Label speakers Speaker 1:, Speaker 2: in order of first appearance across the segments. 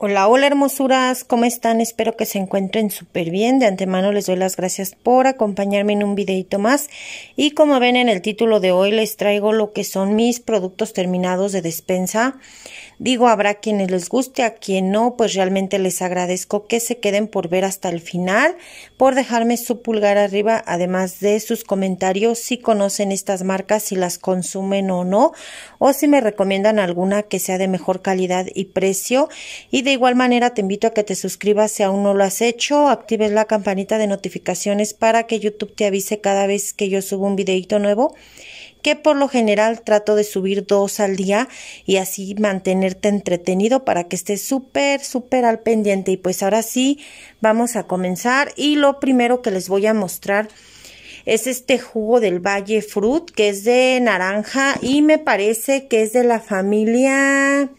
Speaker 1: Hola, hola hermosuras, ¿cómo están? Espero que se encuentren súper bien. De antemano les doy las gracias por acompañarme en un videito más. Y como ven en el título de hoy les traigo lo que son mis productos terminados de despensa. Digo, habrá quienes les guste, a quien no, pues realmente les agradezco que se queden por ver hasta el final, por dejarme su pulgar arriba, además de sus comentarios si conocen estas marcas, si las consumen o no, o si me recomiendan alguna que sea de mejor calidad y precio. Y de igual manera te invito a que te suscribas si aún no lo has hecho, actives la campanita de notificaciones para que YouTube te avise cada vez que yo subo un videito nuevo, que por lo general trato de subir dos al día y así mantenerte entretenido para que estés súper, súper al pendiente. Y pues ahora sí, vamos a comenzar y lo primero que les voy a mostrar es este jugo del Valle Fruit que es de naranja y me parece que es de la familia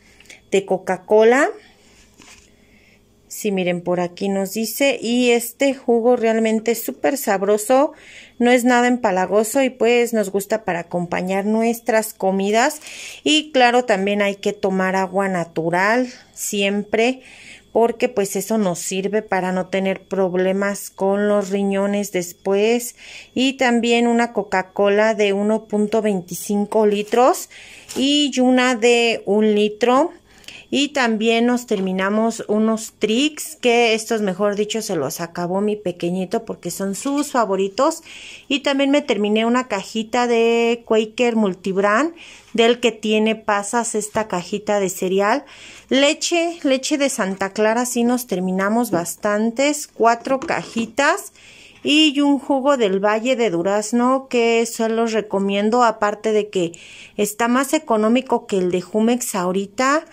Speaker 1: de Coca-Cola si miren, por aquí nos dice, y este jugo realmente es súper sabroso, no es nada empalagoso y pues nos gusta para acompañar nuestras comidas. Y claro, también hay que tomar agua natural siempre, porque pues eso nos sirve para no tener problemas con los riñones después y también una Coca-Cola de 1.25 litros y una de un litro y también nos terminamos unos tricks que estos, mejor dicho, se los acabó mi pequeñito porque son sus favoritos. Y también me terminé una cajita de Quaker Multibrand del que tiene pasas esta cajita de cereal. Leche, leche de Santa Clara, sí nos terminamos bastantes, cuatro cajitas y un jugo del Valle de Durazno que se los recomiendo aparte de que está más económico que el de Jumex ahorita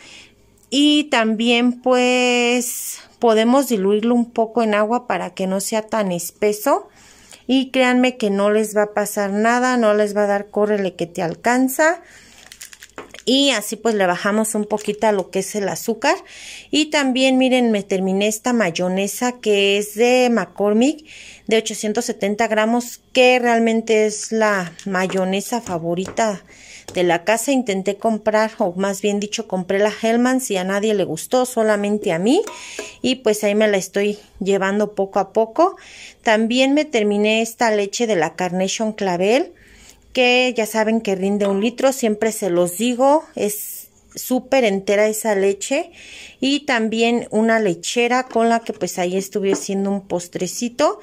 Speaker 1: y también pues podemos diluirlo un poco en agua para que no sea tan espeso y créanme que no les va a pasar nada, no les va a dar córrele que te alcanza y así pues le bajamos un poquito a lo que es el azúcar y también miren me terminé esta mayonesa que es de McCormick de 870 gramos que realmente es la mayonesa favorita de la casa intenté comprar, o más bien dicho, compré la Hellman's y a nadie le gustó, solamente a mí. Y pues ahí me la estoy llevando poco a poco. También me terminé esta leche de la Carnation Clavel, que ya saben que rinde un litro, siempre se los digo, es súper entera esa leche y también una lechera con la que pues ahí estuve haciendo un postrecito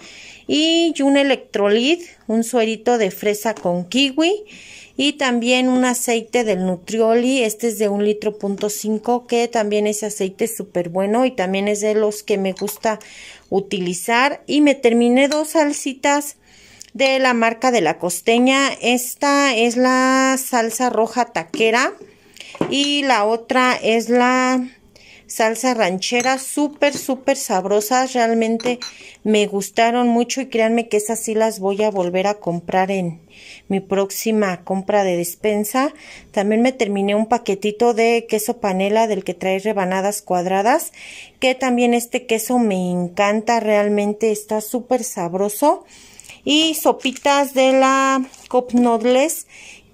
Speaker 1: y un electrolit, un suerito de fresa con kiwi y también un aceite del Nutrioli, este es de un litro punto cinco que también ese aceite es súper bueno y también es de los que me gusta utilizar y me terminé dos salsitas de la marca de la costeña, esta es la salsa roja taquera y la otra es la salsa ranchera súper, súper sabrosas. Realmente me gustaron mucho y créanme que esas sí las voy a volver a comprar en mi próxima compra de despensa. También me terminé un paquetito de queso panela del que trae rebanadas cuadradas, que también este queso me encanta, realmente está súper sabroso. Y sopitas de la Cop Noodles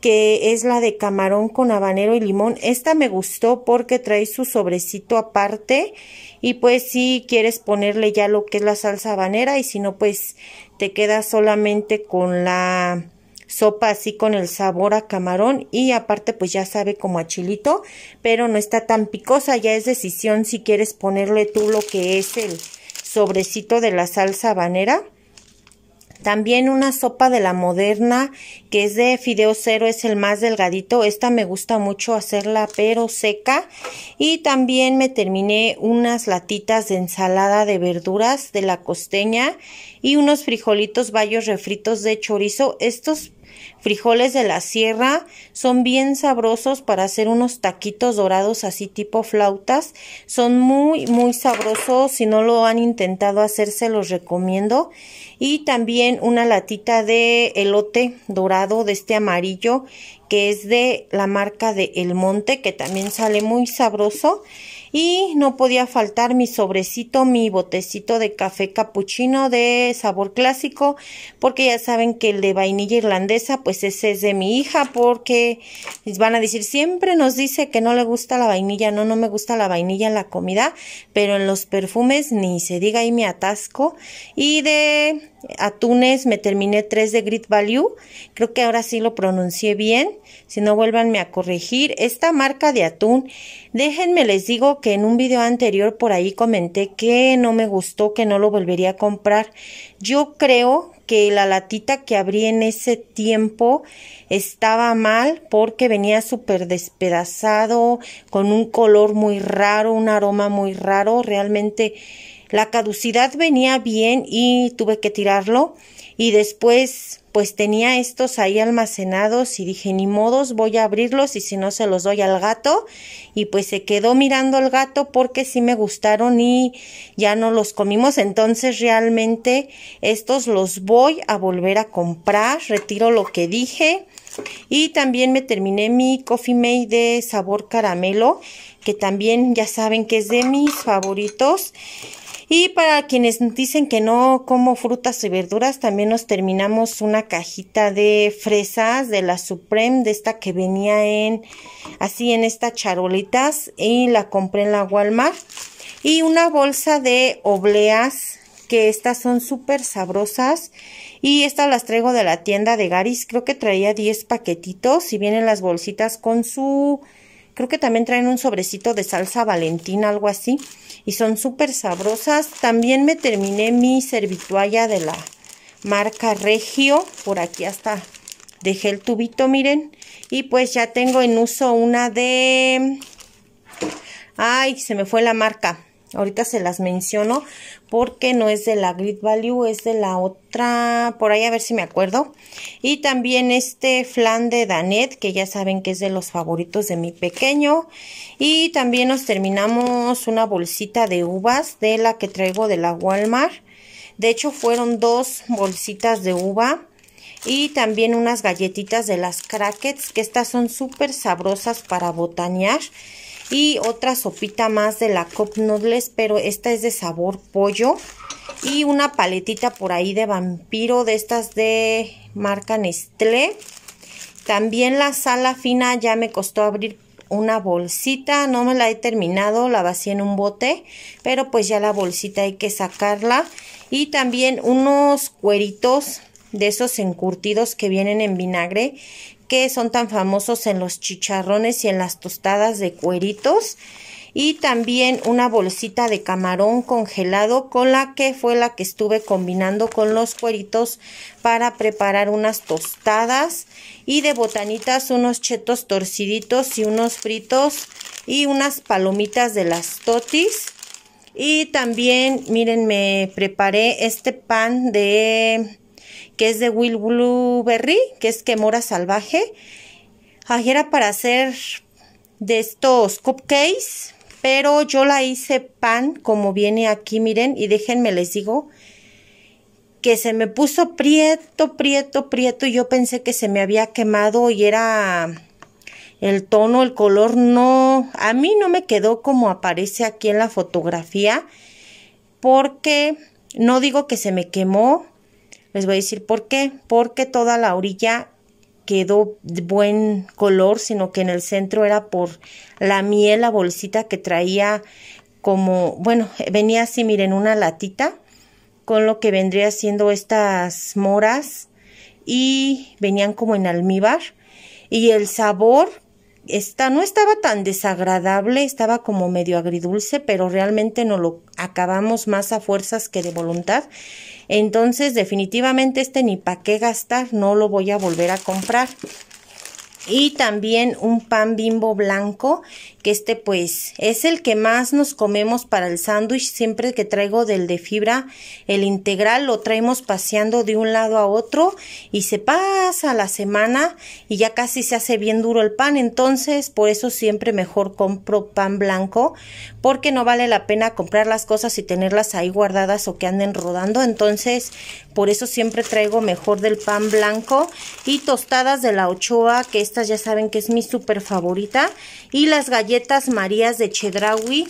Speaker 1: que es la de camarón con habanero y limón. Esta me gustó porque trae su sobrecito aparte y pues si quieres ponerle ya lo que es la salsa habanera y si no pues te queda solamente con la sopa así con el sabor a camarón y aparte pues ya sabe como a chilito pero no está tan picosa ya es decisión si quieres ponerle tú lo que es el sobrecito de la salsa habanera también una sopa de la moderna que es de fideo cero, es el más delgadito. Esta me gusta mucho hacerla pero seca. Y también me terminé unas latitas de ensalada de verduras de la costeña y unos frijolitos bayos refritos de chorizo. Estos frijoles de la sierra, son bien sabrosos para hacer unos taquitos dorados así tipo flautas, son muy muy sabrosos, si no lo han intentado hacer se los recomiendo y también una latita de elote dorado de este amarillo que es de la marca de El Monte que también sale muy sabroso y no podía faltar mi sobrecito, mi botecito de café capuchino de sabor clásico, porque ya saben que el de vainilla irlandesa, pues ese es de mi hija, porque les van a decir, siempre nos dice que no le gusta la vainilla, no, no me gusta la vainilla en la comida, pero en los perfumes ni se diga ahí me atasco. Y de atunes, me terminé 3 de Grid Value. Creo que ahora sí lo pronuncié bien. Si no, vuélvanme a corregir. Esta marca de atún, déjenme les digo que en un video anterior por ahí comenté que no me gustó, que no lo volvería a comprar. Yo creo que la latita que abrí en ese tiempo estaba mal porque venía súper despedazado, con un color muy raro, un aroma muy raro. Realmente la caducidad venía bien y tuve que tirarlo y después pues tenía estos ahí almacenados y dije ni modos voy a abrirlos y si no se los doy al gato y pues se quedó mirando al gato porque sí me gustaron y ya no los comimos entonces realmente estos los voy a volver a comprar retiro lo que dije y también me terminé mi coffee made de sabor caramelo que también ya saben que es de mis favoritos y para quienes dicen que no como frutas y verduras, también nos terminamos una cajita de fresas de la Supreme, de esta que venía en así en estas charolitas y la compré en la Walmart. Y una bolsa de obleas, que estas son súper sabrosas. Y estas las traigo de la tienda de Garis. Creo que traía 10 paquetitos y vienen las bolsitas con su Creo que también traen un sobrecito de salsa valentina, algo así. Y son súper sabrosas. También me terminé mi servitualla de la marca Regio. Por aquí hasta dejé el tubito, miren. Y pues ya tengo en uso una de... Ay, se me fue la marca. Ahorita se las menciono porque no es de la Grid Value, es de la otra, por ahí a ver si me acuerdo. Y también este flan de Danet, que ya saben que es de los favoritos de mi pequeño. Y también nos terminamos una bolsita de uvas de la que traigo de la Walmart. De hecho fueron dos bolsitas de uva y también unas galletitas de las crackets que estas son súper sabrosas para botanear y otra sopita más de la Cup Noodles, pero esta es de sabor pollo y una paletita por ahí de vampiro de estas de marca Nestlé. También la sala fina ya me costó abrir una bolsita, no me la he terminado, la vacié en un bote, pero pues ya la bolsita hay que sacarla. Y también unos cueritos de esos encurtidos que vienen en vinagre que son tan famosos en los chicharrones y en las tostadas de cueritos y también una bolsita de camarón congelado con la que fue la que estuve combinando con los cueritos para preparar unas tostadas y de botanitas unos chetos torciditos y unos fritos y unas palomitas de las totis y también miren me preparé este pan de que es de Will Blueberry, que es Quemora Salvaje. Aquí era para hacer de estos cupcakes, pero yo la hice pan como viene aquí, miren, y déjenme les digo que se me puso prieto, prieto, prieto, y yo pensé que se me había quemado y era el tono, el color, no, a mí no me quedó como aparece aquí en la fotografía, porque no digo que se me quemó, les voy a decir por qué. Porque toda la orilla quedó de buen color, sino que en el centro era por la miel, la bolsita que traía como, bueno, venía así, miren, una latita con lo que vendría siendo estas moras y venían como en almíbar y el sabor esta no estaba tan desagradable, estaba como medio agridulce, pero realmente no lo acabamos más a fuerzas que de voluntad. Entonces, definitivamente este ni para qué gastar, no lo voy a volver a comprar. Y también un pan bimbo blanco que este pues es el que más nos comemos para el sándwich, siempre que traigo del de fibra, el integral lo traemos paseando de un lado a otro y se pasa la semana y ya casi se hace bien duro el pan, entonces por eso siempre mejor compro pan blanco porque no vale la pena comprar las cosas y tenerlas ahí guardadas o que anden rodando, entonces por eso siempre traigo mejor del pan blanco y tostadas de la ochoa, que estas ya saben que es mi súper favorita y las galletas Marías de Chedraui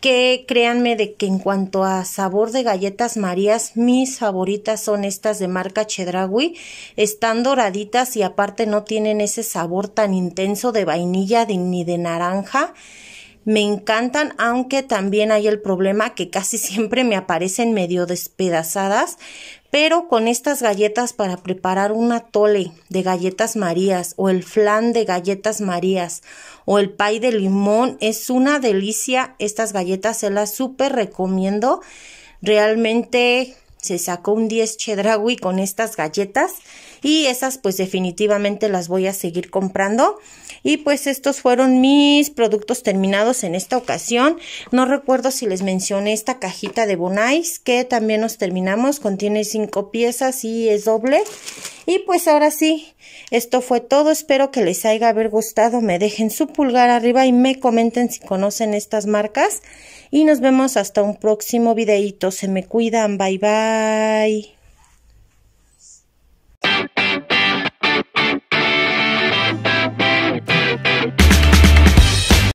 Speaker 1: que créanme de que en cuanto a sabor de galletas marías, mis favoritas son estas de marca Chedraui, Están doraditas y aparte no tienen ese sabor tan intenso de vainilla ni de naranja me encantan, aunque también hay el problema que casi siempre me aparecen medio despedazadas, pero con estas galletas para preparar un atole de galletas marías o el flan de galletas marías o el pay de limón es una delicia. Estas galletas se las súper recomiendo. Realmente se sacó un 10 chedrawi con estas galletas y esas pues definitivamente las voy a seguir comprando. Y pues estos fueron mis productos terminados en esta ocasión. No recuerdo si les mencioné esta cajita de Bonais que también nos terminamos. Contiene cinco piezas y es doble. Y pues ahora sí, esto fue todo, espero que les haya haber gustado, me dejen su pulgar arriba y me comenten si conocen estas marcas y nos vemos hasta un próximo videito, se me cuidan, bye bye.